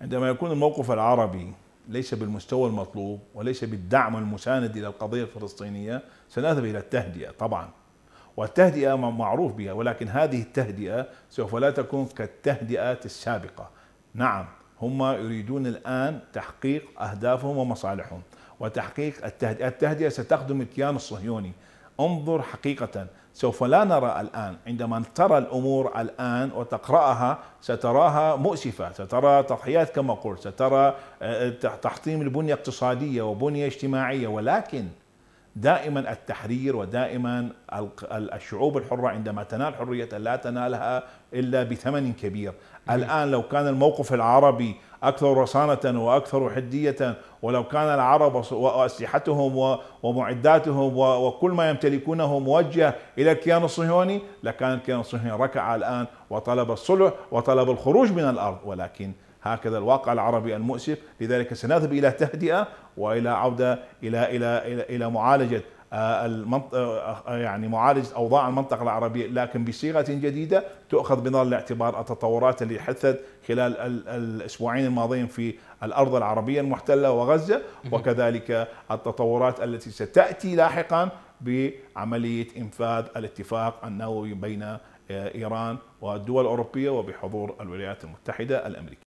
عندما يكون الموقف العربي ليس بالمستوى المطلوب وليس بالدعم المساند الى القضيه الفلسطينيه سنذهب الى التهدئه طبعا والتهدئه معروف بها ولكن هذه التهدئه سوف لا تكون كالتهدئات السابقه نعم هم يريدون الان تحقيق اهدافهم ومصالحهم وتحقيق التهدئه، التهدئه ستخدم الكيان الصهيوني انظر حقيقة سوف لا نرى الآن عندما ترى الأمور الآن وتقرأها ستراها مؤسفة سترى تضحيات كما قلت سترى آه، تحطيم البنية الاقتصادية وبنية اجتماعية ولكن دائما التحرير ودائما الشعوب الحرة عندما تنال حريتها لا تنالها إلا بثمن كبير الآن لو كان الموقف العربي أكثر رصانة وأكثر حدية ولو كان العرب وأسلحتهم ومعداتهم وكل ما يمتلكونه موجه إلى الكيان الصهيوني لكان الكيان الصهيوني ركع الآن وطلب الصلح وطلب الخروج من الأرض ولكن هكذا الواقع العربي المؤسف لذلك سنذهب إلى تهدئة وإلى عودة إلى إلى إلى, إلى معالجة آه، المنطقة آه، آه، يعني معالجة أوضاع المنطقة العربية لكن بصيغة جديدة تؤخذ بنظر الاعتبار التطورات اللي حدثت خلال الأسبوعين الماضيين في الأرض العربية المحتلة وغزة وكذلك التطورات التي ستأتي لاحقا بعملية إنفاذ الاتفاق النووي بين إيران والدول الأوروبية وبحضور الولايات المتحدة الأمريكية